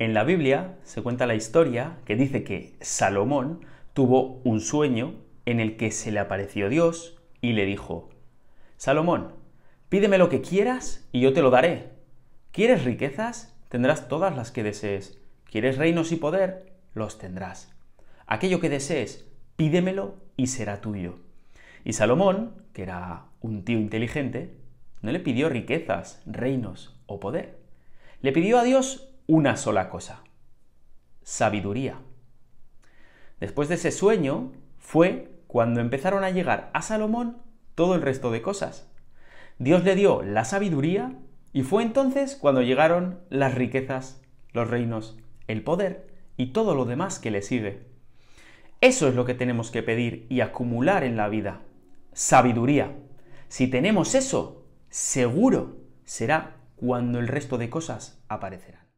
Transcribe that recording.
En la Biblia se cuenta la historia que dice que Salomón tuvo un sueño en el que se le apareció Dios y le dijo, Salomón, pídeme lo que quieras y yo te lo daré. ¿Quieres riquezas? Tendrás todas las que desees. ¿Quieres reinos y poder? Los tendrás. Aquello que desees, pídemelo y será tuyo. Y Salomón, que era un tío inteligente, no le pidió riquezas, reinos o poder. Le pidió a Dios una sola cosa, sabiduría. Después de ese sueño fue cuando empezaron a llegar a Salomón todo el resto de cosas. Dios le dio la sabiduría y fue entonces cuando llegaron las riquezas, los reinos, el poder y todo lo demás que le sirve. Eso es lo que tenemos que pedir y acumular en la vida. Sabiduría. Si tenemos eso, seguro será cuando el resto de cosas aparecerán.